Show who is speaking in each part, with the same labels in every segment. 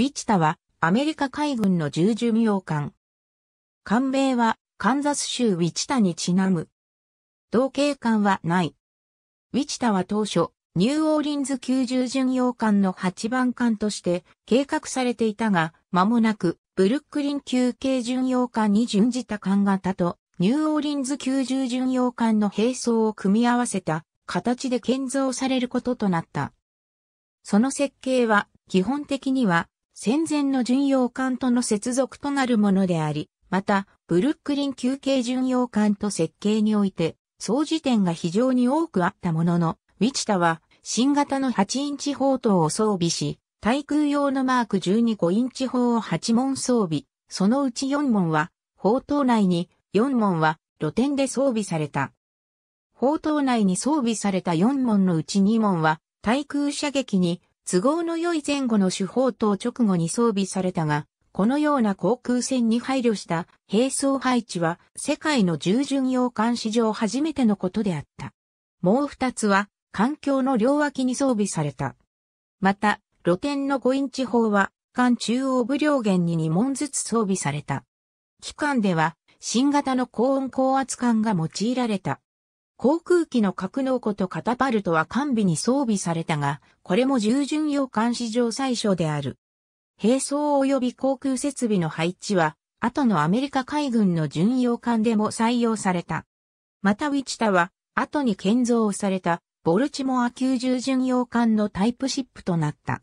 Speaker 1: ウィチタはアメリカ海軍の重巡洋艦。艦名はカンザス州ウィチタにちなむ。同型艦はない。ウィチタは当初、ニューオーリンズ90巡洋艦の8番艦として計画されていたが、間もなくブルックリン級軽巡洋艦に準じた艦型とニューオーリンズ90巡洋艦の並走を組み合わせた形で建造されることとなった。その設計は基本的には戦前の巡洋艦との接続となるものであり、また、ブルックリン休憩巡洋艦と設計において、総時点が非常に多くあったものの、ウィチタは新型の8インチ砲塔を装備し、対空用のマーク125インチ砲を8門装備、そのうち4門は、砲塔内に、4門は露天で装備された。砲塔内に装備された4門のうち2門は、対空射撃に都合の良い前後の手法等直後に装備されたが、このような航空戦に配慮した兵装配置は世界の従順洋艦史上初めてのことであった。もう二つは環境の両脇に装備された。また、露天の5インチ砲は艦中央部両舷に2門ずつ装備された。機関では新型の高温高圧艦が用いられた。航空機の格納庫とカタパルトは完備に装備されたが、これも従順洋艦史上最初である。兵装及び航空設備の配置は、後のアメリカ海軍の巡洋艦でも採用された。またウィチタは、後に建造された、ボルチモア級従巡洋艦のタイプシップとなった。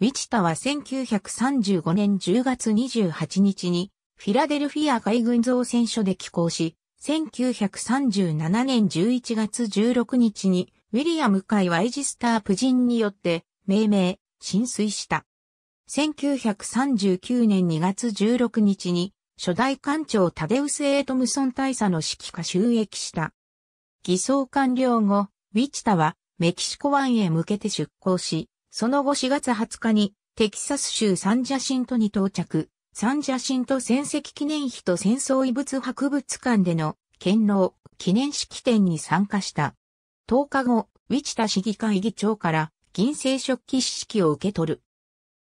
Speaker 1: ウィチタは1935年10月28日に、フィラデルフィア海軍造船所で寄港し、1937年11月16日に、ウィリアム海はエジスター夫人によって、命名、浸水した。1939年2月16日に、初代艦長タデウス・エイトムソン大佐の指揮下収益した。偽装完了後、ウィチタはメキシコ湾へ向けて出港し、その後4月20日にテキサス州サンジャシントに到着。三写真と戦績記念碑と戦争遺物博物館での堅牢記念式典に参加した。10日後、ウィチタ市議会議長から銀製食器式を受け取る。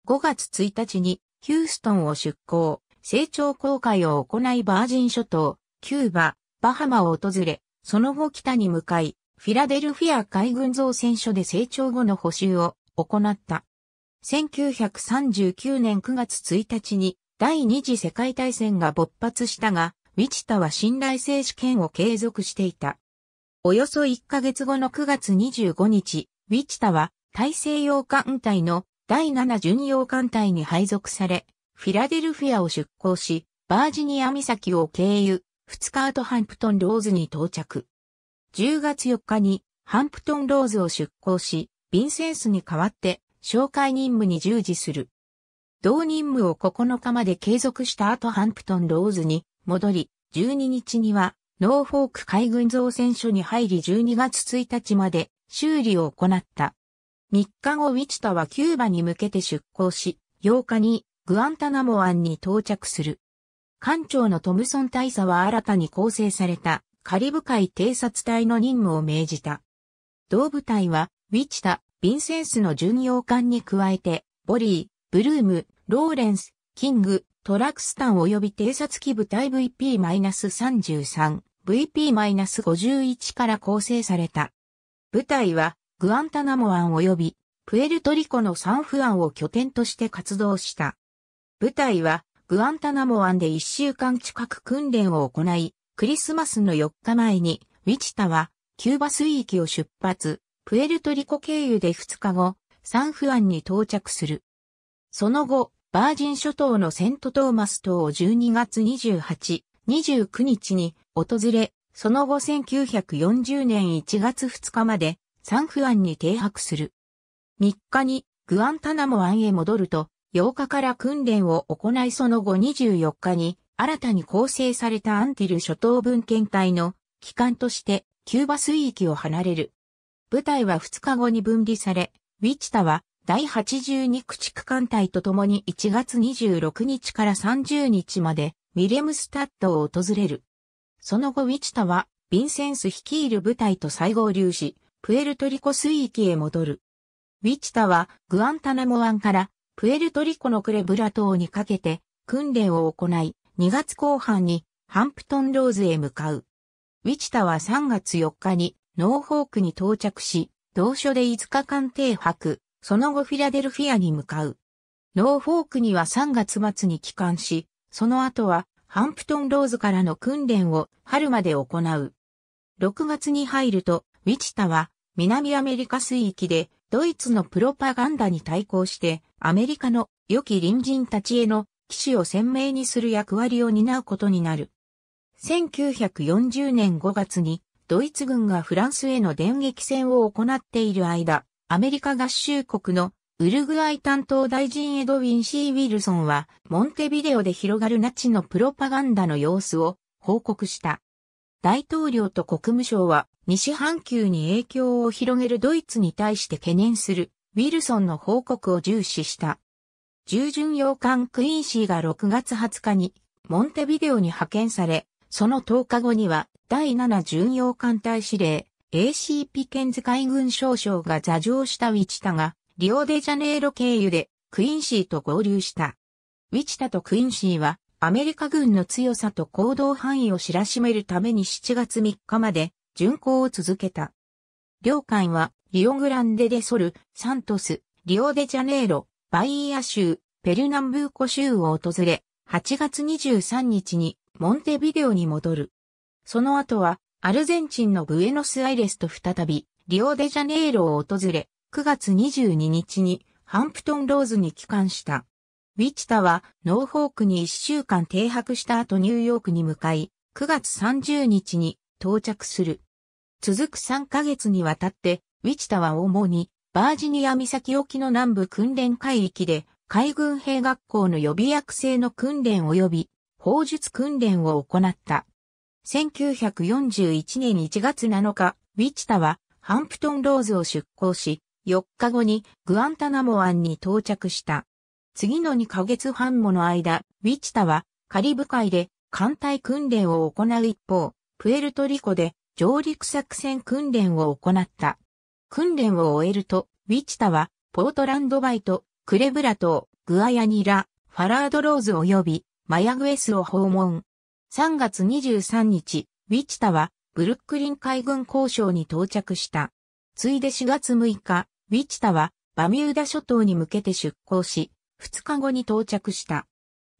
Speaker 1: 5月1日にヒューストンを出港、成長公開を行いバージン諸島、キューバ、バハマを訪れ、その後北に向かい、フィラデルフィア海軍造船所で成長後の補修を行った。1939年9月1日に第二次世界大戦が勃発したが、ウィチタは信頼性試験を継続していた。およそ1ヶ月後の9月25日、ウィチタは大西洋艦隊の第7巡洋艦隊に配属され、フィラデルフィアを出港し、バージニア岬を経由、2日後ハンプトンローズに到着。10月4日にハンプトンローズを出港し、ビンセンスに代わって紹介任務に従事する。同任務を9日まで継続した後ハンプトンローズに戻り、12日にはノーフォーク海軍造船所に入り12月1日まで修理を行った。3日後ウィチタはキューバに向けて出港し、8日にグアンタナモ湾に到着する。艦長のトムソン大佐は新たに構成されたカリブ海偵察隊の任務を命じた。同部隊はウィチタ、ヴィンセンスの巡洋艦に加えて、ボリー、ブルーム、ローレンス、キング、トラクスタン及び偵察機部隊 VP-33、VP-51 から構成された。部隊は、グアンタナモ湾及び、プエルトリコのサンフアンを拠点として活動した。部隊は、グアンタナモ湾で1週間近く訓練を行い、クリスマスの4日前に、ウィチタは、キューバ水域を出発、プエルトリコ経由で2日後、サンフアンに到着する。その後、バージン諸島のセントトーマス島を12月28、29日に訪れ、その後1940年1月2日までサンフアンに停泊する。3日にグアンタナモ湾へ戻ると、8日から訓練を行いその後24日に新たに構成されたアンティル諸島文献隊の機関としてキューバ水域を離れる。部隊は2日後に分離され、ウィチタは第82駆逐艦隊と共に1月26日から30日までウィレムスタッドを訪れる。その後ウィチタはヴィンセンス率いる部隊と再合流し、プエルトリコ水域へ戻る。ウィチタはグアンタナモ湾からプエルトリコのクレブラ島にかけて訓練を行い、2月後半にハンプトンローズへ向かう。ウィチタは3月4日にノーホークに到着し、同所で5日間停泊、その後フィラデルフィアに向かう。ノーフォークには3月末に帰還し、その後はハンプトンローズからの訓練を春まで行う。6月に入ると、ウィチタは南アメリカ水域でドイツのプロパガンダに対抗してアメリカの良き隣人たちへの騎士を鮮明にする役割を担うことになる。1940年5月にドイツ軍がフランスへの電撃戦を行っている間、アメリカ合衆国のウルグアイ担当大臣エドウィン・シー・ウィルソンは、モンテビデオで広がるナチのプロパガンダの様子を報告した。大統領と国務省は、西半球に影響を広げるドイツに対して懸念する、ウィルソンの報告を重視した。従順洋艦クインシーが6月20日に、モンテビデオに派遣され、その10日後には、第7巡洋艦隊司令、ACP ケンズ海軍少将が座上したウィチタが、リオデジャネイロ経由でクインシーと合流した。ウィチタとクインシーは、アメリカ軍の強さと行動範囲を知らしめるために7月3日まで巡航を続けた。両艦は、リオグランデデソル、サントス、リオデジャネイロ、バイア州、ペルナンブーコ州を訪れ、8月23日にモンテビデオに戻る。その後はアルゼンチンのブエノスアイレスと再び、リオデジャネイロを訪れ、9月22日にハンプトンローズに帰還した。ウィチタはノーフォークに1週間停泊した後ニューヨークに向かい、9月30日に到着する。続く3ヶ月にわたって、ウィチタは主にバージニア岬沖の南部訓練海域で海軍兵学校の予備役制の訓練及び砲術訓練を行った。1941年1月7日、ウィチタはハンプトンローズを出港し、4日後にグアンタナモ湾に到着した。次の2ヶ月半もの間、ウィチタはカリブ海で艦隊訓練を行う一方、プエルトリコで上陸作戦訓練を行った。訓練を終えると、ウィチタはポートランドバイト、クレブラ島、グアヤニラ、ファラードローズ及びマヤグエスを訪問。3月23日、ウィチタはブルックリン海軍交渉に到着した。ついで4月6日、ウィチタはバミューダ諸島に向けて出港し、2日後に到着した。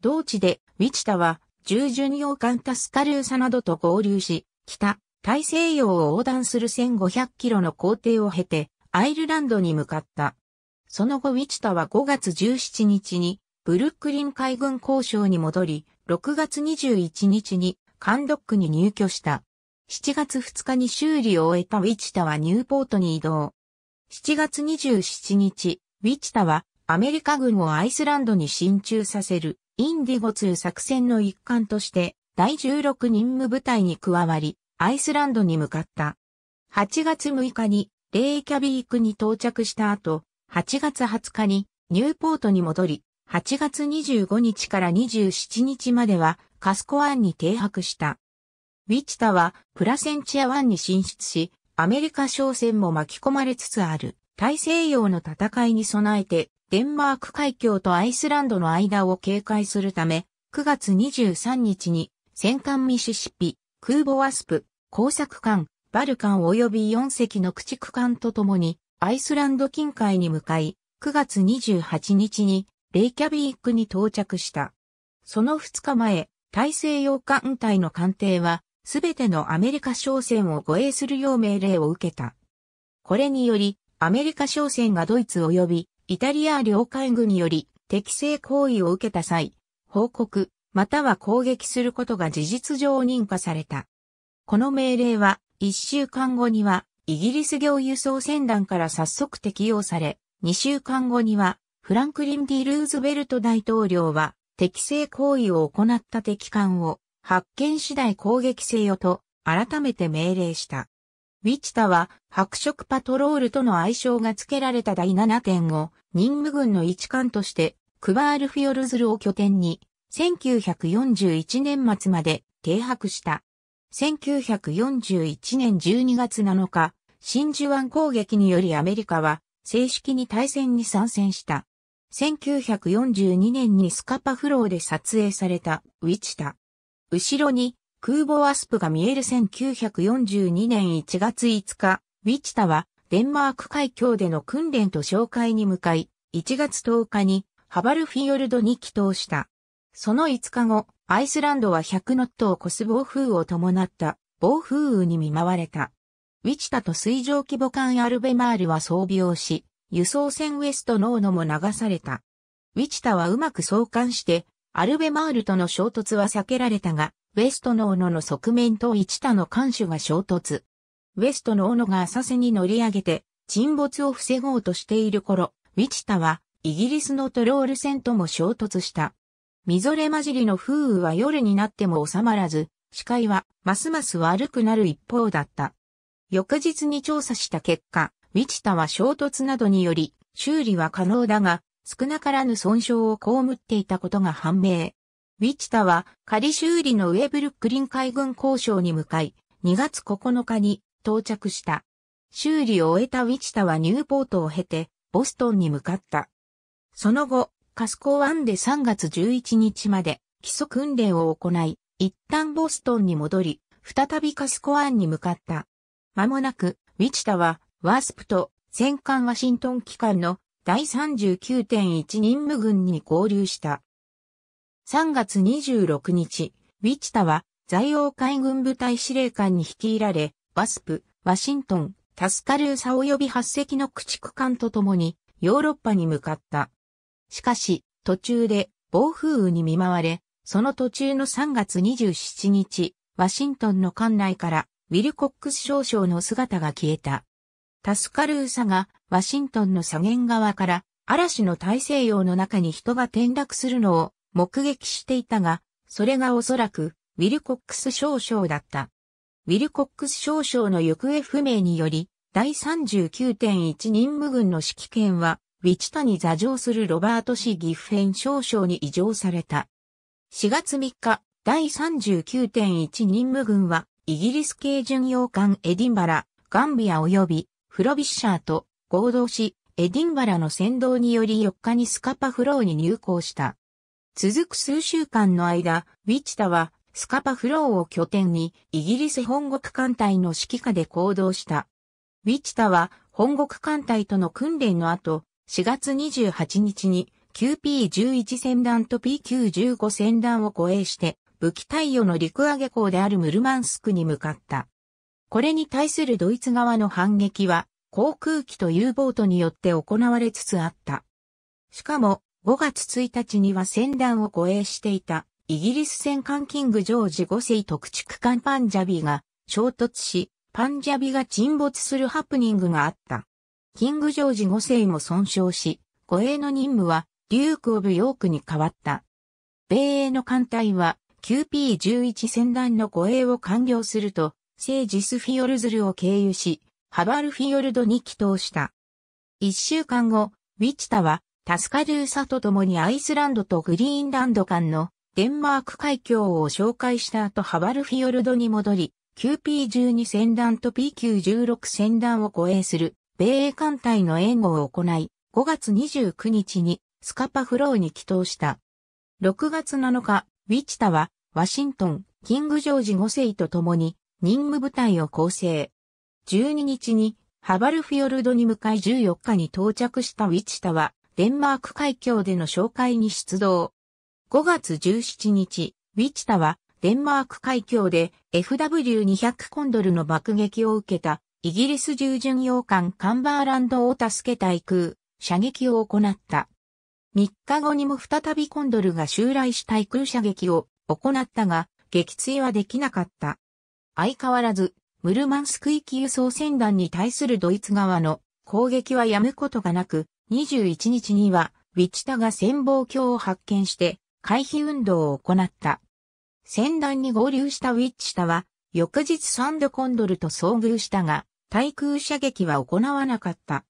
Speaker 1: 同地でウィチタは従順洋艦タスカルーサなどと合流し、北、大西洋を横断する1500キロの行程を経て、アイルランドに向かった。その後ウィチタは5月17日にブルックリン海軍交渉に戻り、6月21日にカンドックに入居した。7月2日に修理を終えたウィチタはニューポートに移動。7月27日、ウィチタはアメリカ軍をアイスランドに進駐させるインディゴ2作戦の一環として第16任務部隊に加わり、アイスランドに向かった。8月6日にレイキャビークに到着した後、8月20日にニューポートに戻り、8月25日から27日まではカスコ湾に停泊した。ウィチタはプラセンチア湾に進出し、アメリカ商船も巻き込まれつつある大西洋の戦いに備えて、デンマーク海峡とアイスランドの間を警戒するため、9月23日に戦艦ミシシッピ、空母ワスプ、工作艦、バルカン及び4隻の駆逐艦とともにアイスランド近海に向かい、9月28日にレイキャビークに到着した。その2日前、大西洋艦隊の艦艇は、すべてのアメリカ商船を護衛するよう命令を受けた。これにより、アメリカ商船がドイツ及び、イタリア領海軍により、適正行為を受けた際、報告、または攻撃することが事実上認可された。この命令は、1週間後には、イギリス業輸送船団から早速適用され、2週間後には、フランクリン・ D・ ルーズベルト大統領は、適正行為を行った敵艦を、発見次第攻撃せよと、改めて命令した。ウィチタは、白色パトロールとの愛称が付けられた第7点を、任務軍の一艦として、クバールフィヨルズルを拠点に、1941年末まで停泊した。1941年12月7日、真珠湾攻撃によりアメリカは正式に対戦に参戦した。1942年にスカパフローで撮影されたウィチタ。後ろに空母アスプが見える1942年1月5日、ウィチタはデンマーク海峡での訓練と紹介に向かい、1月10日にハバルフィヨルドに帰投した。その5日後、アイスランドは100ノットを超す暴風を伴った暴風雨に見舞われた。ウィチタと水上規模艦アルベマールは装備をし、輸送船ウエストノーノも流された。ウィチタはうまく相関して、アルベマールとの衝突は避けられたが、ウェストノーノの側面とイチタの艦首が衝突。ウェストノーノが浅瀬に乗り上げて、沈没を防ごうとしている頃、ウィチタは、イギリスのトロール船とも衝突した。みぞれ混じりの風雨は夜になっても収まらず、視界はますます悪くなる一方だった。翌日に調査した結果、ウィチタは衝突などにより修理は可能だが、少なからぬ損傷を被っていたことが判明。ウィチタは仮修理のウェブルックリン海軍交渉に向かい、2月9日に到着した。修理を終えたウィチタはニューポートを経て、ボストンに向かった。その後、カスコ湾で3月11日まで基礎訓練を行い、一旦ボストンに戻り、再びカスコ湾に向かった。間もなく、ウィチタはワスプと戦艦ワシントン機関の第39.1任務軍に合流した。3月26日、ウィチタは在欧海軍部隊司令官に率いられ、ワスプ、ワシントン、タスカルーサ及び8隻の駆逐艦と共にヨーロッパに向かった。しかし、途中で暴風雨に見舞われ、その途中の3月27日、ワシントンの艦内からウィルコックス少将の姿が消えた。タスカルーサがワシントンの左舷側から嵐の大西洋の中に人が転落するのを目撃していたが、それがおそらくウィルコックス少将だった。ウィルコックス少将の行方不明により、第39.1任務軍の指揮権は、ウィチタに座上するロバート氏ギフヘン少将に異常された。4月3日、第39.1任務軍は、イギリス系巡洋艦エディンバラ、ガンビア及びフロビッシャーと合同し、エディンバラの先導により4日にスカパフローに入港した。続く数週間の間、ウィチタはスカパフローを拠点にイギリス本国艦隊の指揮下で行動した。ウィチタは本国艦隊との訓練の後、4月28日に QP11 戦団と PQ15 戦団を護衛して武器対応の陸揚げ港であるムルマンスクに向かった。これに対するドイツ側の反撃は航空機と U ボートによって行われつつあった。しかも、5月1日には船団を護衛していた、イギリス戦艦キングジョージ5世特築艦パンジャビが衝突し、パンジャビが沈没するハプニングがあった。キングジョージ5世も損傷し、護衛の任務は、デューク・オブ・ヨークに変わった。米英の艦隊は、QP11 船団の護衛を完了すると、聖ジスフィオルズルを経由し、ハバルフィヨルドに帰投した。一週間後、ウィチタはタスカルーサと共にアイスランドとグリーンランド間のデンマーク海峡を紹介した後ハバルフィヨルドに戻り、QP12 戦団と p q 1 6戦団を護衛する米英艦隊の援護を行い、5月29日にスカパフローに帰投した。6月7日、ウィチタはワシントン、キングジョージ5世と共に任務部隊を構成。12日にハバルフィヨルドに向かい14日に到着したウィチタは、デンマーク海峡での紹介に出動。5月17日、ウィチタは、デンマーク海峡で FW200 コンドルの爆撃を受けた、イギリス従巡洋艦カンバーランドを助け対空、射撃を行った。3日後にも再びコンドルが襲来し対空射撃を行ったが、撃墜はできなかった。相変わらず、ムルマンスク域輸送船団に対するドイツ側の攻撃はやむことがなく、21日には、ウィチタが潜望鏡を発見して、回避運動を行った。船団に合流したウィッチタは、翌日サンドコンドルと遭遇したが、対空射撃は行わなかった。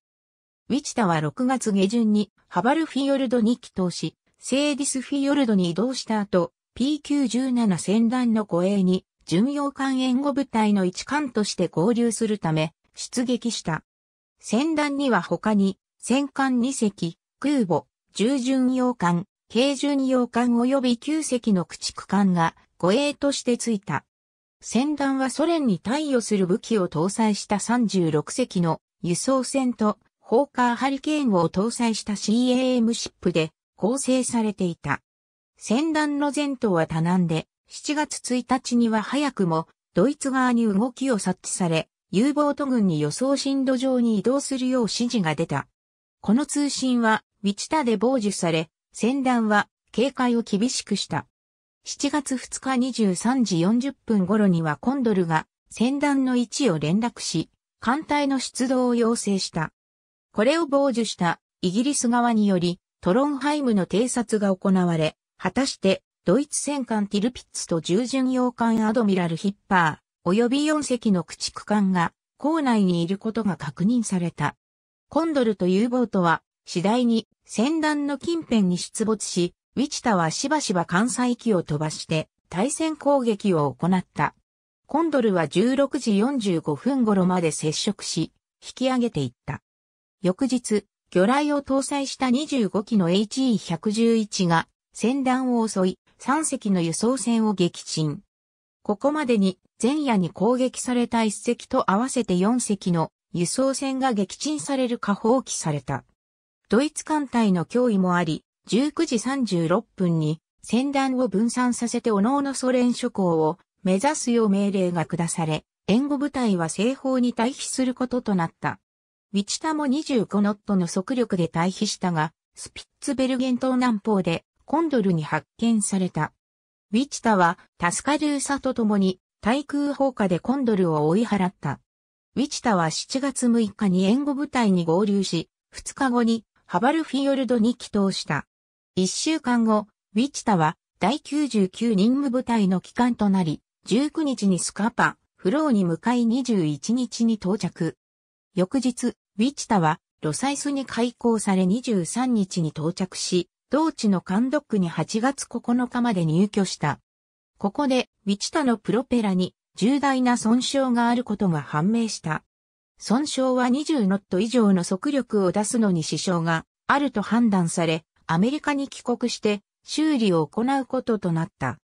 Speaker 1: ウィチタは6月下旬にハバルフィヨルドに帰投し、セーディスフィヨルドに移動した後、P97 船団の護衛に巡洋艦援護部隊の一艦として合流するため、出撃した。戦団には他に、戦艦2隻、空母、重巡洋艦、軽巡洋艦及び9隻の駆逐艦が護衛としてついた。戦団はソ連に対応する武器を搭載した36隻の輸送船とホーカーハリケーンを搭載した CAM シップで構成されていた。戦団の前途は多難で、7月1日には早くもドイツ側に動きを察知され、U ボート軍に予想進路上に移動するよう指示が出た。この通信は、ウィチタで傍受され、戦団は警戒を厳しくした。7月2日23時40分頃にはコンドルが戦団の位置を連絡し、艦隊の出動を要請した。これを傍受したイギリス側により、トロンハイムの偵察が行われ、果たしてドイツ戦艦ティルピッツと従巡洋艦アドミラルヒッパー、及び4隻の駆逐艦が港内にいることが確認された。コンドルと U ボートは次第に船団の近辺に出没し、ウィチタはしばしば艦載機を飛ばして対戦攻撃を行った。コンドルは16時45分頃まで接触し、引き上げていった。翌日、魚雷を搭載した25機の HE111 が船団を襲い、3隻の輸送船を撃沈。ここまでに前夜に攻撃された1隻と合わせて4隻の輸送船が撃沈されるか放棄された。ドイツ艦隊の脅威もあり、19時36分に船団を分散させておのおのソ連諸港を目指すよう命令が下され、援護部隊は西方に退避することとなった。ウィチタも25ノットの速力で退避したが、スピッツベルゲン島南方でコンドルに発見された。ウィチタはタスカルーサと共に対空砲火でコンドルを追い払った。ウィチタは7月6日に援護部隊に合流し、2日後にハバルフィヨルドに帰投した。1週間後、ウィチタは第99任務部隊の機関となり、19日にスカパ、フローに向かい21日に到着。翌日、ウィチタはロサイスに開港され23日に到着し、同地の監督に8月9日まで入居した。ここで、ウィチタのプロペラに重大な損傷があることが判明した。損傷は20ノット以上の速力を出すのに支障があると判断され、アメリカに帰国して修理を行うこととなった。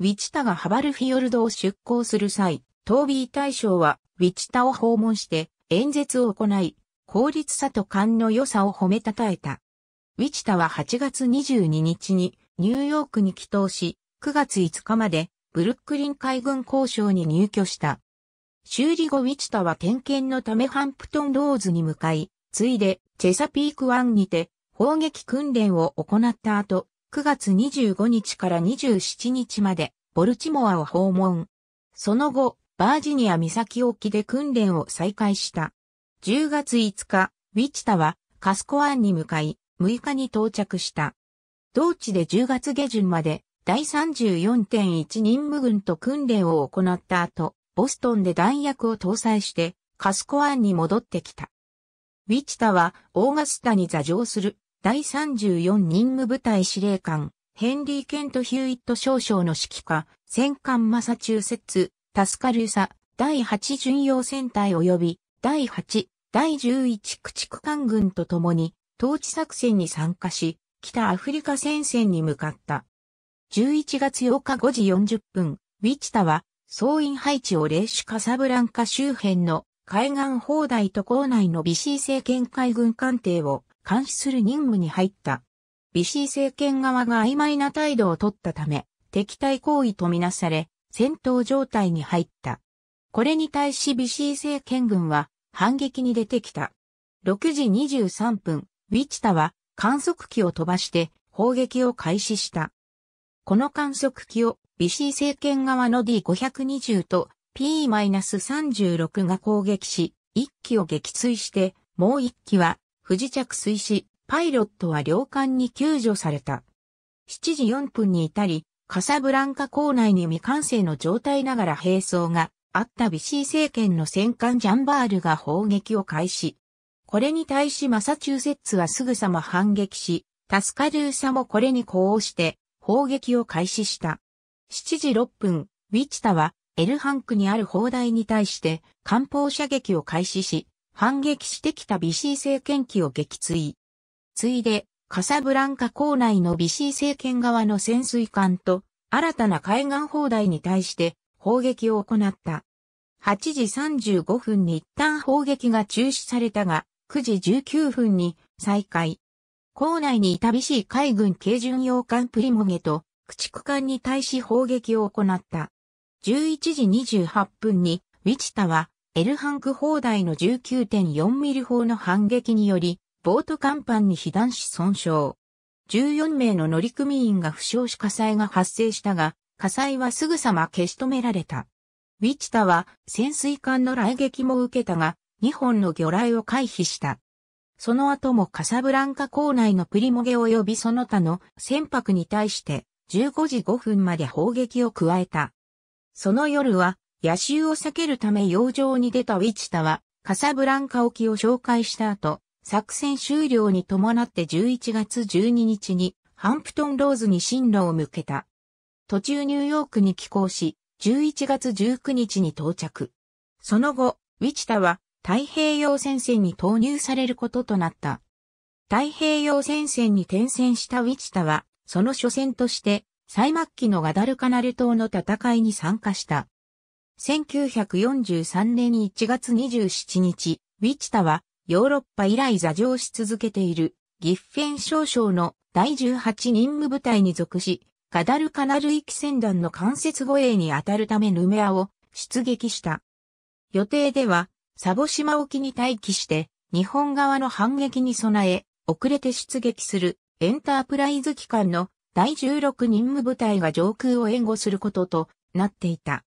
Speaker 1: ウィチタがハバルフィヨルドを出港する際、トービー大将はウィチタを訪問して演説を行い、効率さと勘の良さを褒めたたえた。ウィチタは8月22日にニューヨークに帰島し、9月5日までブルックリン海軍交渉に入居した。修理後ウィチタは点検のためハンプトンローズに向かい、ついでチェサピーク湾にて砲撃訓練を行った後、9月25日から27日までボルチモアを訪問。その後、バージニア岬沖で訓練を再開した。10月5日、ウィチタはカスコ湾に向かい、6日に到着した。同地で10月下旬まで第34.1任務軍と訓練を行った後、ボストンで弾薬を搭載してカスコ湾に戻ってきた。ウィチタはオーガスタに座上する第34任務部隊司令官、ヘンリー・ケント・ヒューイット少将の指揮下、戦艦マサチューセッツ、タスカルーサ、第8巡洋戦隊及び、第8、第11駆逐艦軍と共に、統治作戦に参加し、北アフリカ戦線に向かった。11月8日5時40分、ウィチタは、総員配置をレーシュカサブランカ周辺の海岸砲台と港内のビシー政権海軍艦艇を監視する任務に入った。ビシー政権側が曖昧な態度を取ったため、敵対行為とみなされ、戦闘状態に入った。これに対しビシー政権軍は反撃に出てきた。6時23分、ウィチタは観測機を飛ばして砲撃を開始した。この観測機をビシー政権側の D520 と P-36 が攻撃し、1機を撃墜してもう1機は不時着水し、パイロットは領艦に救助された。7時4分に至り、カサブランカ港内に未完成の状態ながら兵装があったビシー政権の戦艦ジャンバールが砲撃を開始。これに対しマサチューセッツはすぐさま反撃し、タスカルーサもこれに呼応して砲撃を開始した。7時6分、ウィチタはエルハンクにある砲台に対して艦砲射撃を開始し、反撃してきたビシー政権機を撃墜。ついで、カサブランカ港内のビシー政権側の潜水艦と新たな海岸砲台に対して砲撃を行った。8時35分に一旦砲撃が中止されたが、9時19分に再開。校内にいたびしい海軍軽巡洋艦プリモゲと駆逐艦に対し砲撃を行った。11時28分にウィチタはエルハンク砲台の1 9 4ミリ砲の反撃により、ボート甲板に被弾し損傷。14名の乗組員が負傷し火災が発生したが、火災はすぐさま消し止められた。ウィチタは潜水艦の来撃も受けたが、2本の魚雷を回避した。その後もカサブランカ港内のプリモゲ及びその他の船舶に対して15時5分まで砲撃を加えた。その夜は野襲を避けるため洋上に出たウィチタはカサブランカ沖を紹介した後、作戦終了に伴って11月12日にハンプトンローズに進路を向けた。途中ニューヨークに寄港し、11月19日に到着。その後、ウィチタは太平洋戦線に投入されることとなった。太平洋戦線に転戦したウィチタは、その初戦として、最末期のガダルカナル島の戦いに参加した。1943年1月27日、ウィチタは、ヨーロッパ以来座上し続けている、ギッフェン少将の第18任務部隊に属し、ガダルカナル域船団の間接護衛に当たるためヌメアを出撃した。予定では、サボ島沖に待機して、日本側の反撃に備え、遅れて出撃するエンタープライズ機関の第16任務部隊が上空を援護することとなっていた。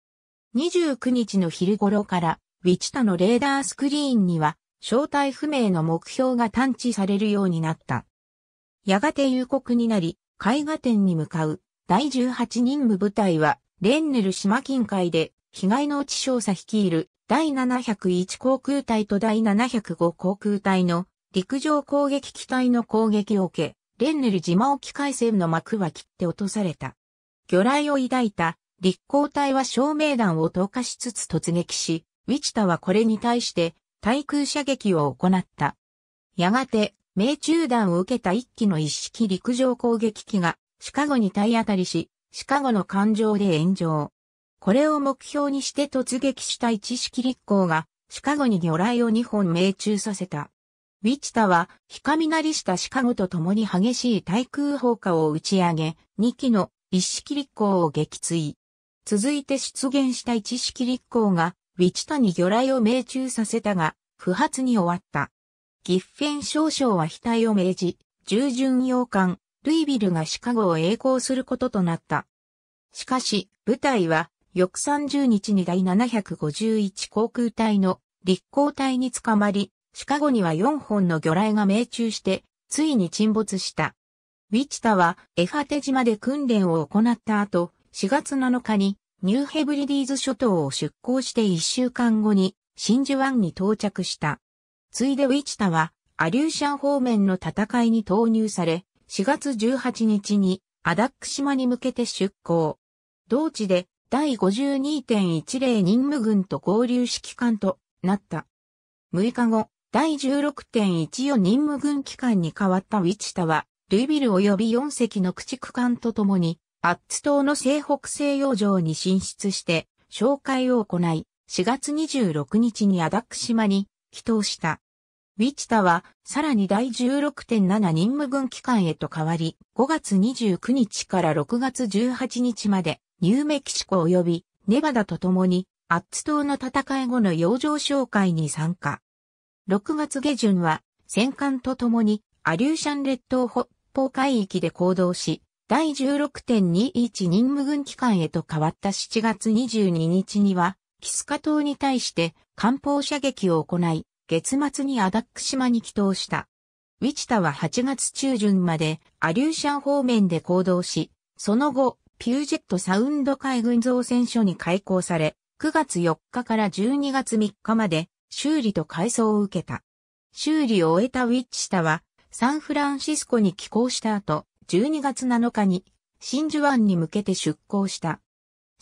Speaker 1: 29日の昼頃から、ウィチタのレーダースクリーンには、正体不明の目標が探知されるようになった。やがて夕刻になり、絵画展に向かう第18任務部隊は、レンネル島近海で被害の地少佐率いる第701航空隊と第705航空隊の陸上攻撃機体の攻撃を受け、レンネル島沖海戦の幕は切って落とされた。魚雷を抱いた立航隊は照明弾を投下しつつ突撃し、ウィチタはこれに対して対空射撃を行った。やがて、命中弾を受けた一機の一式陸上攻撃機がシカゴに体当たりし、シカゴの艦上で炎上。これを目標にして突撃した一式立候が、シカゴに魚雷を2本命中させた。ウィチタは、ひかみなりしたシカゴと共に激しい対空砲火を打ち上げ、2機の一式立候を撃墜。続いて出現した一式立候が、ウィチタに魚雷を命中させたが、不発に終わった。ギッフェン少将は額を命じ、従順洋艦、ルイビルがシカゴを栄光することとなった。しかし、部隊は翌30日に第751航空隊の立航隊に捕まり、シカゴには4本の魚雷が命中して、ついに沈没した。ウィチタは、エハテ島で訓練を行った後、4月7日に、ニューヘブリディーズ諸島を出港して1週間後に、真珠湾に到着した。ついでウィチタは、アリューシャン方面の戦いに投入され、4月18日に、アダック島に向けて出港。同地で、第52.10任務軍と合流指揮官となった。6日後、第16.14任務軍機関に変わったウィチタは、ルイビル及び4隻の駆逐艦と共に、アッツ島の西北西洋上に進出して、紹介を行い、4月26日にアダック島に帰島した。ウィチタは、さらに第16.7任務軍機関へと変わり、5月29日から6月18日まで、ニューメキシコ及び、ネバダと共に、アッツ島の戦い後の洋上商会に参加。6月下旬は、戦艦と共に、アリューシャン列島北方海域で行動し、第16.21任務軍機関へと変わった7月22日には、キスカ島に対して艦砲射撃を行い、月末にアダック島に帰島した。ウィチタは8月中旬までアリューシャン方面で行動し、その後、ピュージェットサウンド海軍造船所に開港され、9月4日から12月3日まで修理と改装を受けた。修理を終えたウィッチタはサンフランシスコに寄港した後、12月7日に真珠湾に向けて出港した。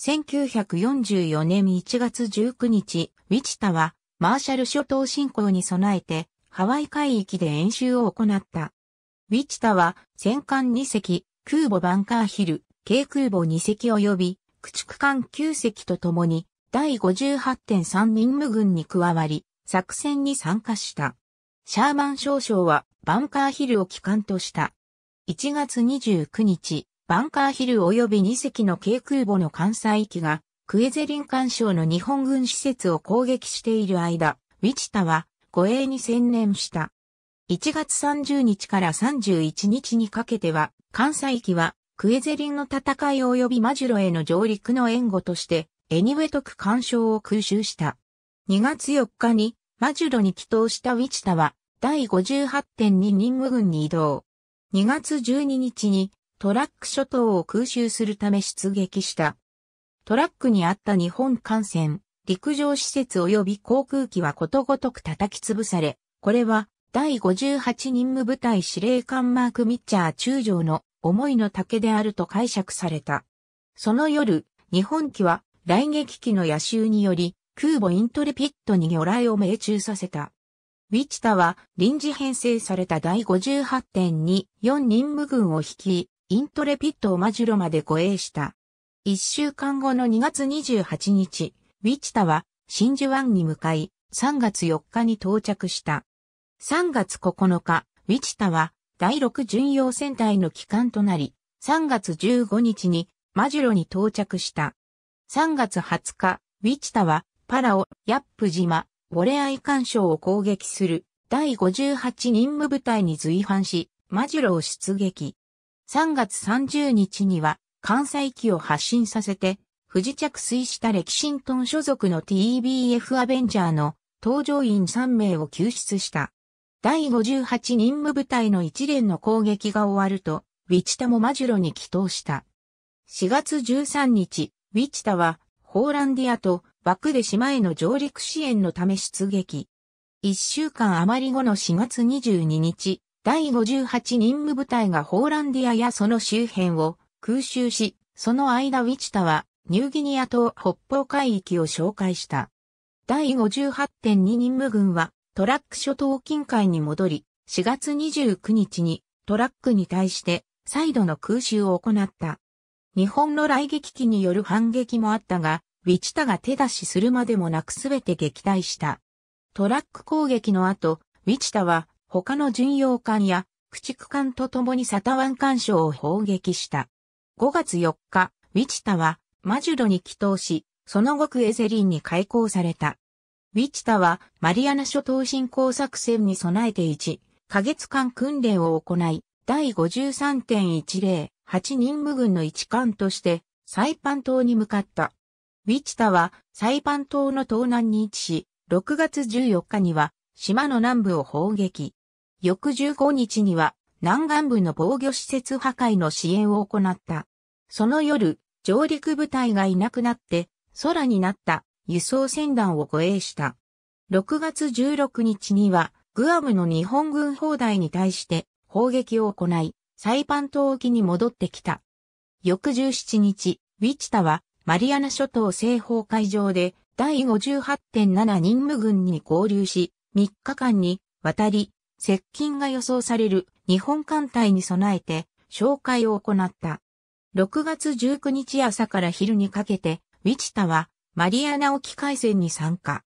Speaker 1: 1944年1月19日、ウィチタはマーシャル諸島侵攻に備えて、ハワイ海域で演習を行った。ウィチタは、戦艦2隻、空母バンカーヒル、軽空母2隻及び、駆逐艦9隻と共に、第58.3任務軍に加わり、作戦に参加した。シャーマン少将は、バンカーヒルを機関とした。1月29日、バンカーヒル及び2隻の軽空母の艦載機がクエゼリン干渉の日本軍施設を攻撃している間、ウィチタは護衛に専念した。1月30日から31日にかけては、関西機はクエゼリンの戦い及びマジュロへの上陸の援護として、エニウェトク干渉を空襲した。2月4日にマジュロに帰投したウィチタは、第58.2任務軍に移動。2月12日にトラック諸島を空襲するため出撃した。トラックにあった日本艦船、陸上施設及び航空機はことごとく叩き潰され、これは第58任務部隊司令官マーク・ミッチャー中将の思いの丈であると解釈された。その夜、日本機は雷撃機の野襲により空母イントレピットに魚雷を命中させた。ウィチタは臨時編成された第58.24任務軍を引き、イントレピットをマジュロまで護衛した。一週間後の2月28日、ウィチタは真珠湾に向かい、3月4日に到着した。3月9日、ウィチタは第6巡洋戦隊の帰還となり、3月15日にマジュロに到着した。3月20日、ウィチタはパラオ、ヤップ島、ボレアイ干渉を攻撃する第58任務部隊に随伴し、マジュロを出撃。3月30日には関西機を発信させて、不時着水したレキシントン所属の t b f アベンジャーの搭乗員3名を救出した。第58任務部隊の一連の攻撃が終わると、ウィチタもマジュロに帰投した。4月13日、ウィチタは、ホーランディアとバクで島への上陸支援のため出撃。1週間余り後の4月22日、第58任務部隊がホーランディアやその周辺を空襲し、その間ウィチタはニューギニア島北方海域を紹介した。第58.2任務軍はトラック諸島近海に戻り、4月29日にトラックに対して再度の空襲を行った。日本の雷撃機による反撃もあったが、ウィチタが手出しするまでもなくすべて撃退した。トラック攻撃の後、ウィチタは他の巡洋艦や駆逐艦と共にサタワン艦礁を砲撃した。5月4日、ウィチタはマジュロに帰投し、その後クエゼリンに開港された。ウィチタはマリアナ諸島侵攻作戦に備えて1、ヶ月間訓練を行い、第53.108任務軍の一艦としてサイパン島に向かった。ウィチタはサイパン島の東南に位置し、6月14日には島の南部を砲撃。翌15日には南岸部の防御施設破壊の支援を行った。その夜、上陸部隊がいなくなって、空になった輸送船団を護衛した。6月16日には、グアムの日本軍砲台に対して砲撃を行い、サイパン島沖に戻ってきた。翌17日、ウィチタはマリアナ諸島西方海上で第58.7任務軍に合流し、3日間に渡り接近が予想される日本艦隊に備えて紹介を行った。6月19日朝から昼にかけて、ウィチタはマリアナ沖海戦に参加。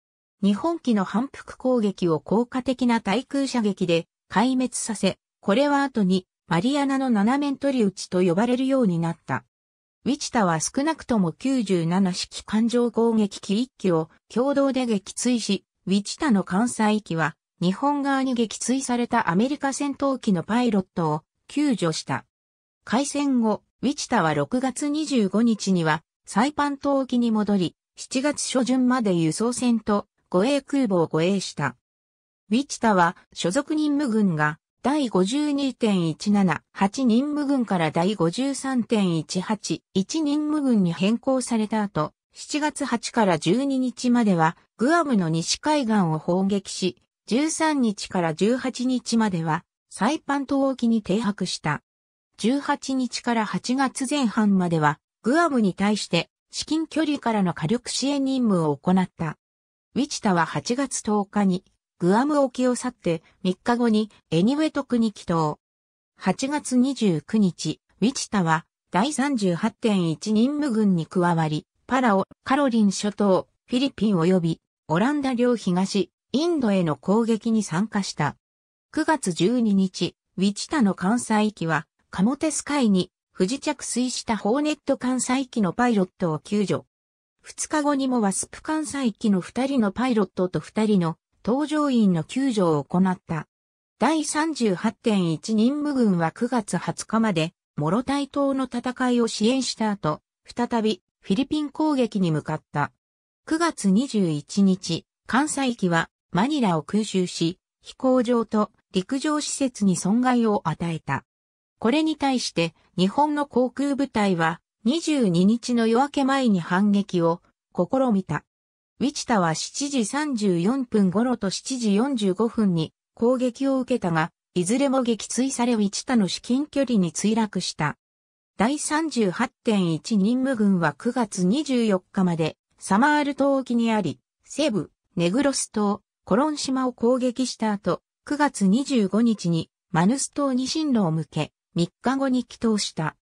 Speaker 1: 日本機の反復攻撃を効果的な対空射撃で壊滅させ、これは後にマリアナの斜面取り打ちと呼ばれるようになった。ウィチタは少なくとも97式艦上攻撃機1機を共同で撃墜し、ウィチタの関西機は日本側に撃墜されたアメリカ戦闘機のパイロットを救助した。開戦後、ウィチタは6月25日にはサイパン島沖に戻り、7月初旬まで輸送船と護衛空母を護衛した。ウィチタは所属任務軍が第52.178任務軍から第53.181任務軍に変更された後、7月8から12日まではグアムの西海岸を砲撃し、13日から18日までは、サイパン島沖に停泊した。18日から8月前半までは、グアムに対して至近距離からの火力支援任務を行った。ウィチタは8月10日にグアム沖を去って3日後にエニウェトクに帰島。8月29日、ウィチタは第38.1任務軍に加わり、パラオ、カロリン諸島、フィリピン及びオランダ領東インドへの攻撃に参加した。9月12日、ウィチタの艦載機は、カモテス海に不時着水したホーネット艦載機のパイロットを救助。2日後にもワスプ艦載機の2人のパイロットと2人の搭乗員の救助を行った。第38.1任務軍は9月20日まで、モロタイ島の戦いを支援した後、再びフィリピン攻撃に向かった。9月21日、艦載機はマニラを空襲し、飛行場と陸上施設に損害を与えた。これに対して日本の航空部隊は22日の夜明け前に反撃を試みた。ウィチタは7時34分頃と7時45分に攻撃を受けたが、いずれも撃墜されウィチタの至近距離に墜落した。第38.1任務軍は9月24日までサマール島沖にあり、西部、ネグロス島、コロン島を攻撃した後、9月25日にマヌス島に進路を向け、3日後に帰島した。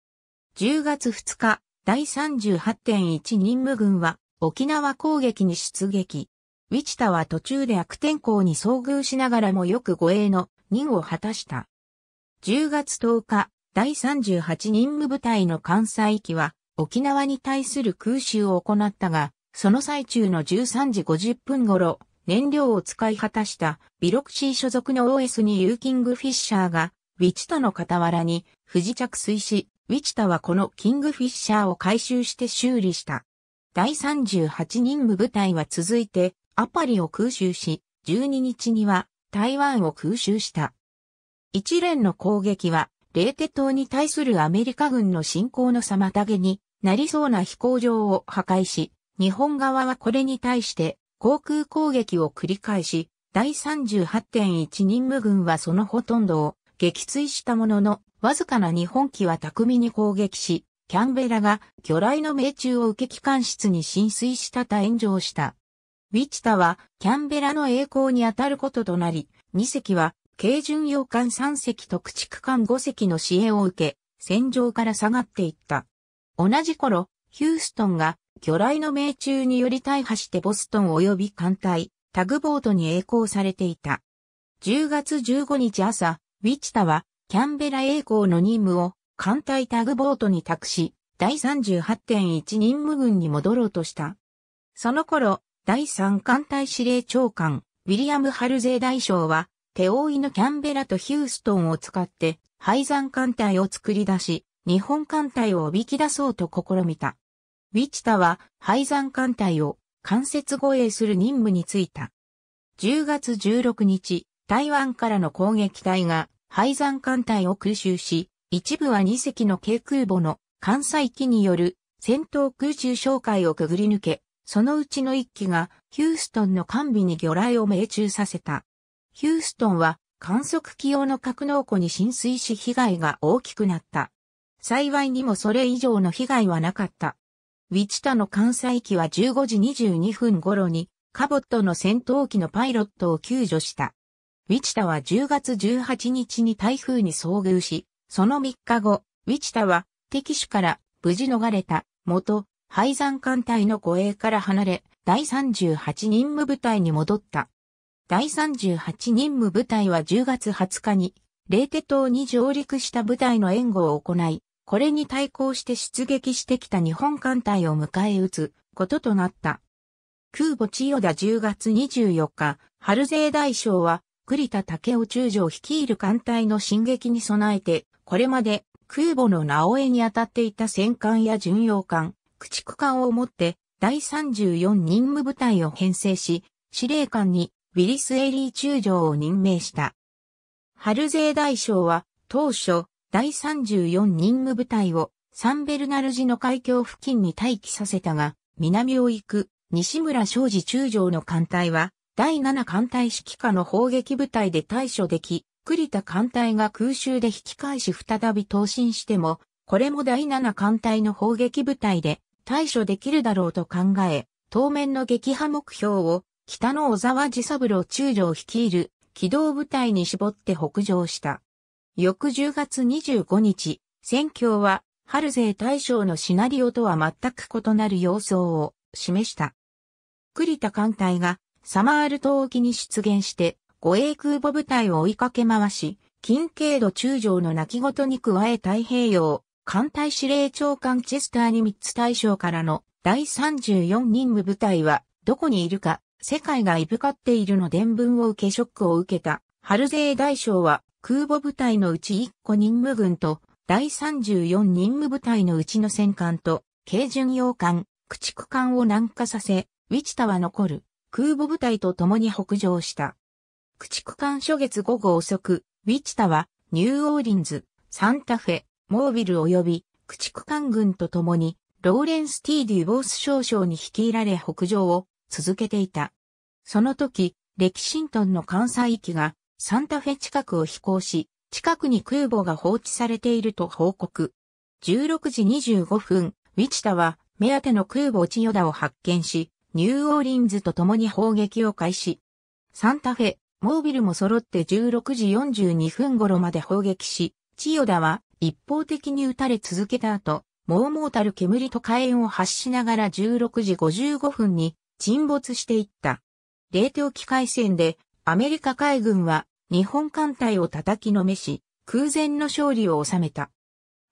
Speaker 1: 10月2日、第38.1任務軍は沖縄攻撃に出撃。ウィチタは途中で悪天候に遭遇しながらもよく護衛の任を果たした。10月10日、第38任務部隊の関西機は沖縄に対する空襲を行ったが、その最中の13時50分頃、燃料を使い果たしたビロクシー所属の OS にユーキングフィッシャーがウィチタの傍らに不時着水し、ウィチタはこのキングフィッシャーを回収して修理した。第38任務部隊は続いてアパリを空襲し、12日には台湾を空襲した。一連の攻撃は、冷ー島に対するアメリカ軍の侵攻の妨げになりそうな飛行場を破壊し、日本側はこれに対して航空攻撃を繰り返し、第38.1任務軍はそのほとんどを撃墜したものの、わずかな日本機は巧みに攻撃し、キャンベラが魚雷の命中を受け機関室に浸水したた炎上した。ウィチタはキャンベラの栄光に当たることとなり、2隻は軽巡洋艦3隻と駆逐艦5隻の支援を受け、戦場から下がっていった。同じ頃、ヒューストンが魚雷の命中により大破してボストン及び艦隊、タグボートに栄光されていた。10月15日朝、ウィチタは、キャンベラ栄光の任務を、艦隊タグボートに託し、第38.1任務軍に戻ろうとした。その頃、第3艦隊司令長官、ウィリアム・ハルゼー大将は、手負いのキャンベラとヒューストンを使って、廃山艦隊を作り出し、日本艦隊をおびき出そうと試みた。ウィチタは廃山艦隊を間接護衛する任務に就いた。10月16日、台湾からの攻撃隊が廃山艦隊を空襲し、一部は2隻の軽空母の艦載機による戦闘空中哨戒をくぐり抜け、そのうちの1機がヒューストンの艦尾に魚雷を命中させた。ヒューストンは観測機用の格納庫に浸水し被害が大きくなった。幸いにもそれ以上の被害はなかった。ウィチタの艦載機は15時22分頃に、カボットの戦闘機のパイロットを救助した。ウィチタは10月18日に台風に遭遇し、その3日後、ウィチタは敵手から無事逃れた元廃山艦隊の護衛から離れ、第38任務部隊に戻った。第38任務部隊は10月20日に、レーテ島に上陸した部隊の援護を行い、これに対抗して出撃してきた日本艦隊を迎え撃つこととなった。空母千代田10月24日、春勢大将は栗田武雄中将率いる艦隊の進撃に備えて、これまで空母の直江に当たっていた戦艦や巡洋艦、駆逐艦を持って第34任務部隊を編成し、司令官にウィリス・エリー中将を任命した。春勢大将は当初第34任務部隊をサンベルナルジの海峡付近に待機させたが、南を行く西村昌司中将の艦隊は、第7艦隊指揮下の砲撃部隊で対処でき、栗田艦隊が空襲で引き返し再び投進しても、これも第7艦隊の砲撃部隊で対処できるだろうと考え、当面の撃破目標を北の小沢治三郎中将率いる機動部隊に絞って北上した。翌10月25日、戦況は、春勢大将のシナリオとは全く異なる様相を示した。栗田艦隊がサマール島沖に出現して、護衛空母部隊を追いかけ回し、近経度中将の泣き言に加え太平洋、艦隊司令長官チェスターに3つ大将からの第34任務部隊は、どこにいるか、世界がいぶかっているの伝聞を受けショックを受けた。春勢大将は空母部隊のうち1個任務軍と、第34任務部隊のうちの戦艦と、軽巡洋艦、駆逐艦を南下させ、ウィチタは残る空母部隊と共に北上した。駆逐艦初月午後遅く、ウィチタはニューオーリンズ、サンタフェ、モービル及び駆逐艦軍と共にローレンス・ティー・デュ・ボース少将に率いられ北上を続けていた。その時、レキシントンの艦載機がサンタフェ近くを飛行し、近くに空母が放置されていると報告。16時25分、ウィチタは目当ての空母チヨダを発見し、ニューオーリンズと共に砲撃を開始。サンタフェ、モービルも揃って16時42分頃まで砲撃し、チヨダは一方的に撃たれ続けた後、もうもうたる煙と火炎を発しながら16時55分に沈没していった。冷凍機械船でアメリカ海軍は日本艦隊を叩きのめし、空前の勝利を収めた。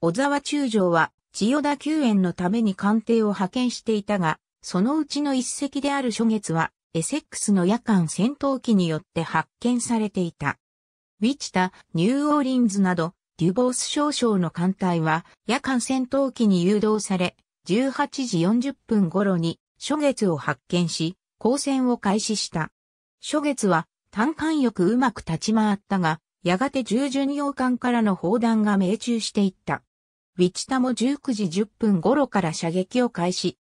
Speaker 1: 小沢中将は千代田救援のために艦艇を派遣していたが、そのうちの一隻である初月はエセックスの夜間戦闘機によって発見されていた。ウィチタ、ニューオーリンズなど、デュボース少将の艦隊は夜間戦闘機に誘導され、18時40分頃に初月を発見し、交戦を開始した。初月は単管よくうまく立ち回ったが、やがて従巡洋艦からの砲弾が命中していった。ウィチタも19時10分頃から射撃を開始。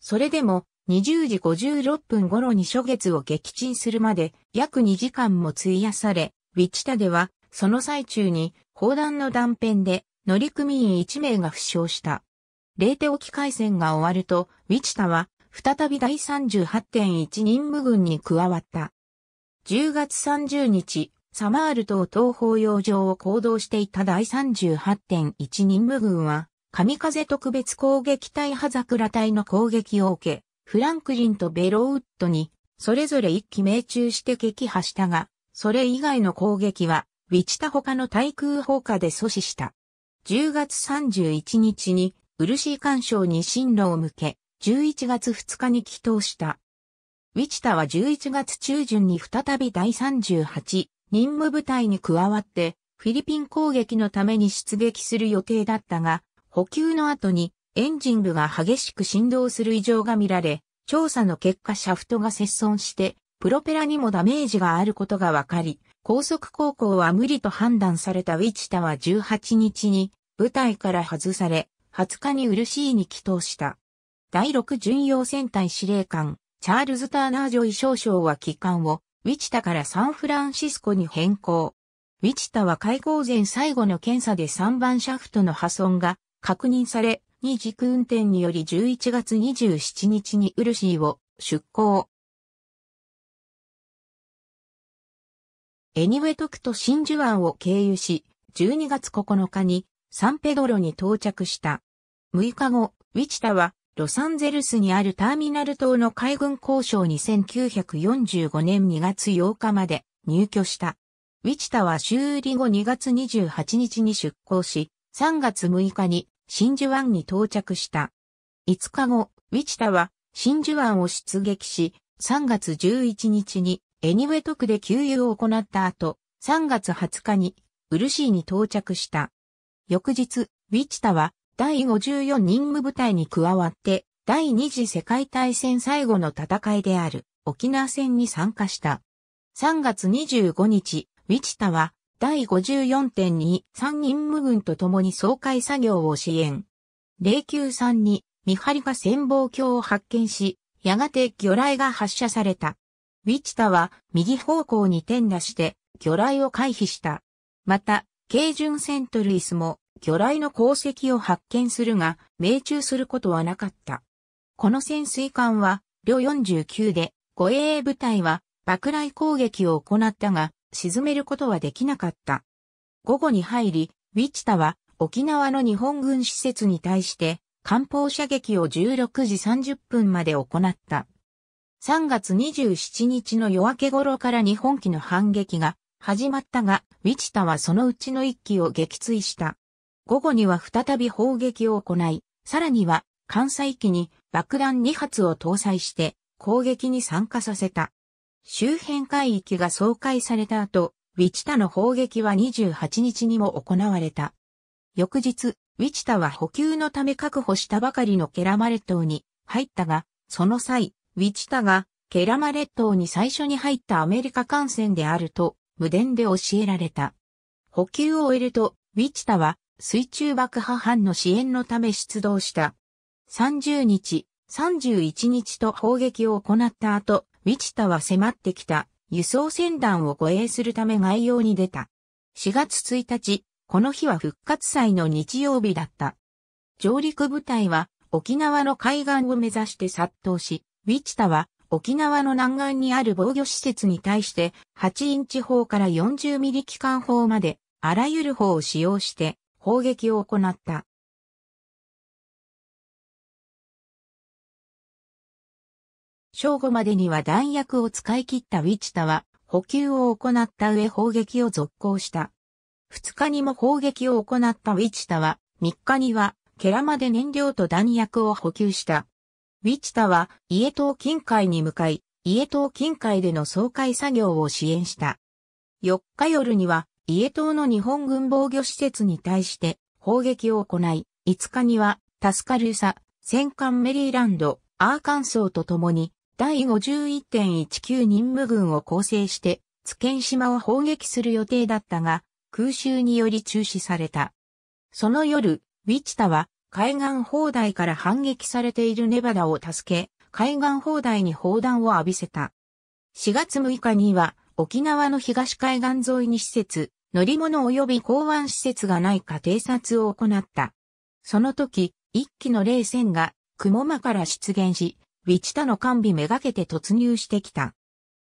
Speaker 1: それでも20時56分頃に初月を撃沈するまで約2時間も費やされ、ウィチタではその最中に砲弾の断片で乗組員1名が負傷した。レーテ沖海戦が終わると、ウィチタは再び第38.1任務軍に加わった。10月30日、サマール島東方洋上を行動していた第38.1任務軍は、神風特別攻撃隊ハザクラ隊の攻撃を受け、フランクリンとベロウッドに、それぞれ一機命中して撃破したが、それ以外の攻撃は、ウィチタ他の対空砲火で阻止した。10月31日に、ウルシー干渉に進路を向け、11月2日に帰投した。ウィチタは11月中旬に再び第38任務部隊に加わって、フィリピン攻撃のために出撃する予定だったが、補給の後にエンジン部が激しく振動する異常が見られ、調査の結果シャフトが接損して、プロペラにもダメージがあることが分かり、高速航行は無理と判断されたウィチタは18日に部隊から外され、20日にウルシーに帰投した。第6巡洋戦隊司令官、チャールズ・ターナージョイ少将は帰還を、ウィチタからサンフランシスコに変更。ウィチタは開港前最後の検査で3番シャフトの破損が確認され、二軸運転により11月27日にウルシーを出港。エニウェトクと真珠湾を経由し、12月9日にサンペドロに到着した。6日後、ウィチタはロサンゼルスにあるターミナル島の海軍交渉に1945年2月8日まで入居した。ウィチタは修理後2月28日に出港し、3月6日に真珠湾に到着した。5日後、ウィチタは真珠湾を出撃し、3月11日にエニウェト区で給油を行った後、3月20日にウルシーに到着した。翌日、ウィチタは第54任務部隊に加わって、第二次世界大戦最後の戦いである沖縄戦に参加した。3月25日、ウィチタは第54.23任務軍と共に総会作業を支援。093に見張りが潜望鏡を発見し、やがて魚雷が発射された。ウィチタは右方向に転打して魚雷を回避した。また、軽巡戦トルイスも魚雷の鉱石を発見するが、命中することはなかった。この潜水艦は、両49で、護衛部隊は、爆雷攻撃を行ったが、沈めることはできなかった。午後に入り、ウィチタは、沖縄の日本軍施設に対して、艦砲射撃を16時30分まで行った。3月27日の夜明け頃から日本機の反撃が始まったが、ウィチタはそのうちの1機を撃墜した。午後には再び砲撃を行い、さらには艦載機に爆弾2発を搭載して攻撃に参加させた。周辺海域が総壊された後、ウィチタの砲撃は28日にも行われた。翌日、ウィチタは補給のため確保したばかりのケラマ列島に入ったが、その際、ウィチタがケラマ列島に最初に入ったアメリカ艦船であると無電で教えられた。補給を終えると、ウィチタは水中爆破班の支援のため出動した。30日、31日と砲撃を行った後、ウィチタは迫ってきた輸送船団を護衛するため外洋に出た。4月1日、この日は復活祭の日曜日だった。上陸部隊は沖縄の海岸を目指して殺到し、ウィチタは沖縄の南岸にある防御施設に対して8インチ砲から40ミリ機関砲まであらゆる砲を使用して砲撃を行った。正午までには弾薬を使い切ったウィチタは補給を行った上砲撃を続行した。2日にも砲撃を行ったウィチタは3日にはケラまで燃料と弾薬を補給した。ウィチタはイエ島近海に向かい、イエ島近海での総会作業を支援した。4日夜には家島の日本軍防御施設に対して砲撃を行い、5日にはタスカルーサ、戦艦メリーランド、アーカンソーと共に第51.19任務軍を構成して津堅島を砲撃する予定だったが、空襲により中止された。その夜、ウィチタは海岸砲台から反撃されているネバダを助け、海岸砲台に砲弾を浴びせた。4月6日には沖縄の東海岸沿いに施設、乗り物及び港湾施設がないか偵察を行った。その時、一機の冷戦が雲間から出現し、ウィチタの完備めがけて突入してきた。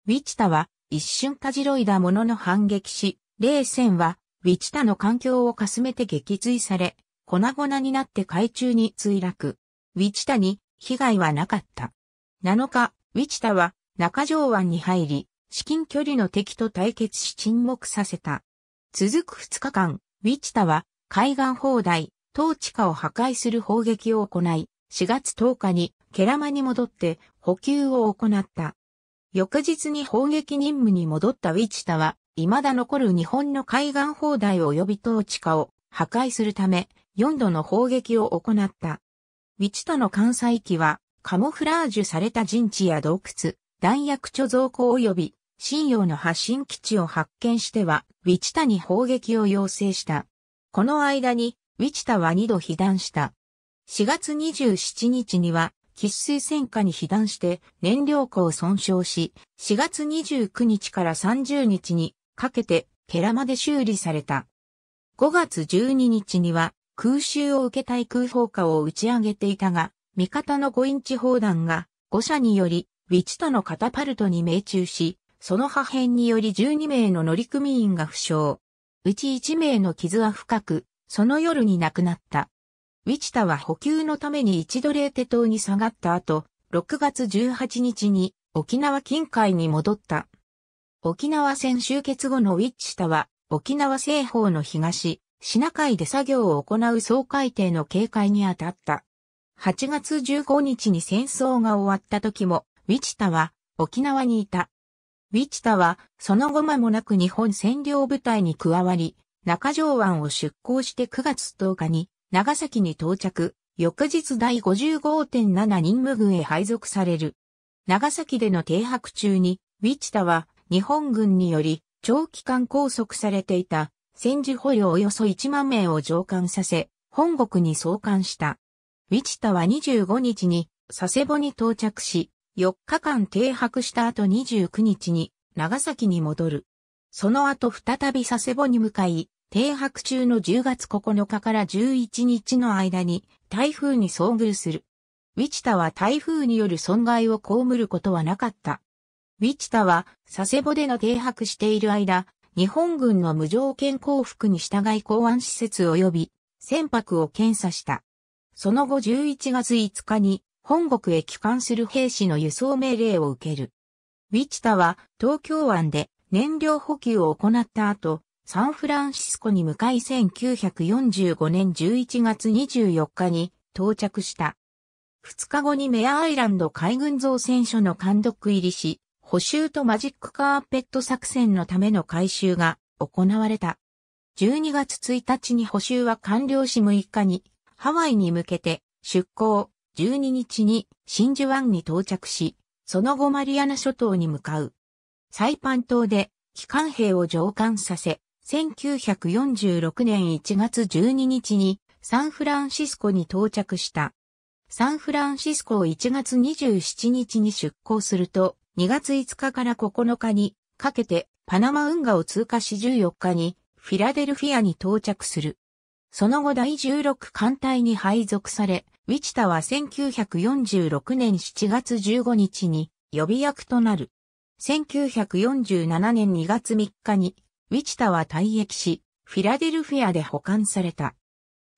Speaker 1: ウィチタは一瞬たじろいだものの反撃し、冷戦はウィチタの環境をかすめて撃墜され、粉々になって海中に墜落。ウィチタに被害はなかった。7日、ウィチタは中条湾に入り、至近距離の敵と対決し沈黙させた。続く2日間、ウィチタは海岸砲台、統治下を破壊する砲撃を行い、4月10日にケラマに戻って補給を行った。翌日に砲撃任務に戻ったウィチタは、未だ残る日本の海岸砲台及び統治下を破壊するため、4度の砲撃を行った。ウィチタの関西機は、カモフラージュされた陣地や洞窟、弾薬貯蔵庫及び信用の発信基地を発見しては、ウィチタに砲撃を要請した。この間に、ウィチタは2度被弾した。4月27日には、喫水戦火に被弾して燃料庫を損傷し、4月29日から30日にかけてケラで修理された。5月12日には空襲を受け対空砲火を打ち上げていたが、味方の5インチ砲弾が5射によりウィチタのカタパルトに命中し、その破片により12名の乗組員が負傷。うち1名の傷は深く、その夜に亡くなった。ウィチタは補給のために一度レーテ島に下がった後、6月18日に沖縄近海に戻った。沖縄戦終結後のウィチタは、沖縄西方の東、シナ海で作業を行う総海艇の警戒に当たった。8月15日に戦争が終わった時も、ウィチタは沖縄にいた。ウィチタはその後間もなく日本占領部隊に加わり、中条湾を出港して9月10日に長崎に到着、翌日第55.7任務軍へ配属される。長崎での停泊中に、ウィチタは日本軍により長期間拘束されていた戦時捕虜およそ1万名を上官させ、本国に送還した。ウィチタは25日に佐世保に到着し、4日間停泊した後29日に長崎に戻る。その後再び佐世保に向かい、停泊中の10月9日から11日の間に台風に遭遇する。ウィチタは台風による損害を被ることはなかった。ウィチタは佐世保での停泊している間、日本軍の無条件降伏に従い港湾施設及び船舶を検査した。その後11月5日に本国へ帰還する兵士の輸送命令を受ける。ウィチタは東京湾で燃料補給を行った後、サンフランシスコに向かい1945年11月24日に到着した。2日後にメアアイランド海軍造船所の監督入りし、補修とマジックカーペット作戦のための改修が行われた。12月1日に補修は完了し6日にハワイに向けて出港。12日に真珠湾に到着し、その後マリアナ諸島に向かう。サイパン島で機関兵を上艦させ、1946年1月12日にサンフランシスコに到着した。サンフランシスコを1月27日に出港すると、2月5日から9日にかけてパナマ運河を通過し14日にフィラデルフィアに到着する。その後第16艦隊に配属され、ウィチタは1946年7月15日に予備役となる。1947年2月3日に、ウィチタは退役し、フィラデルフィアで保管された。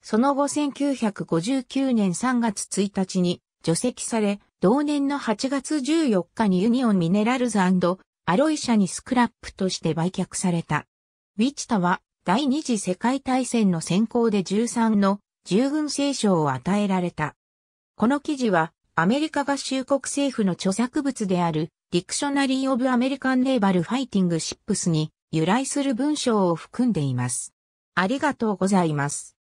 Speaker 1: その後1959年3月1日に除籍され、同年の8月14日にユニオンミネラルズアロイ社にスクラップとして売却された。ウィチタは第二次世界大戦の先行で13の従軍聖書を与えられた。この記事は、アメリカ合衆国政府の著作物である、ディクショナリー・オブ・アメリカン・ネーバル・ファイティング・シップスに由来する文章を含んでいます。ありがとうございます。